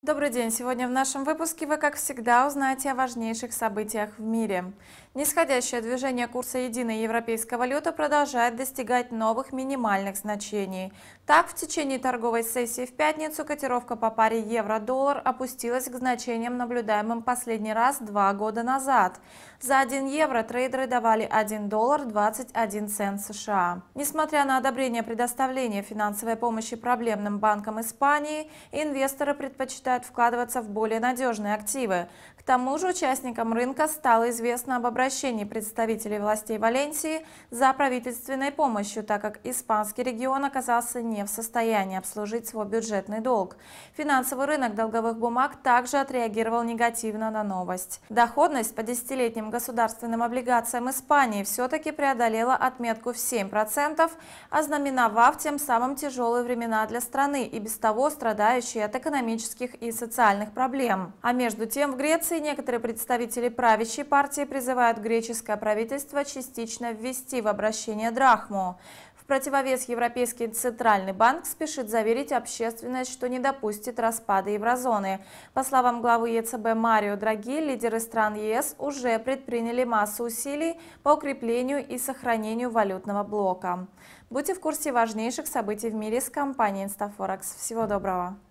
Добрый день! Сегодня в нашем выпуске вы, как всегда, узнаете о важнейших событиях в мире. Нисходящее движение курса единой европейской валюты продолжает достигать новых минимальных значений. Так, в течение торговой сессии в пятницу котировка по паре евро-доллар опустилась к значениям, наблюдаемым последний раз два года назад. За 1 евро трейдеры давали 1 доллар 21 цент США. Несмотря на одобрение предоставления финансовой помощи проблемным банкам Испании, инвесторы предпочитают предпочитают вкладываться в более надежные активы. К тому же участникам рынка стало известно об обращении представителей властей Валенсии за правительственной помощью, так как испанский регион оказался не в состоянии обслужить свой бюджетный долг. Финансовый рынок долговых бумаг также отреагировал негативно на новость. Доходность по десятилетним государственным облигациям Испании все-таки преодолела отметку в 7%, ознаменовав тем самым тяжелые времена для страны и без того страдающие от экономических и социальных проблем. А между тем в Греции некоторые представители правящей партии призывают греческое правительство частично ввести в обращение драхму. В противовес Европейский центральный банк спешит заверить общественность, что не допустит распада еврозоны. По словам главы ЕЦБ Марио Драги, лидеры стран ЕС уже предприняли массу усилий по укреплению и сохранению валютного блока. Будьте в курсе важнейших событий в мире с компанией InstaForex. Всего доброго!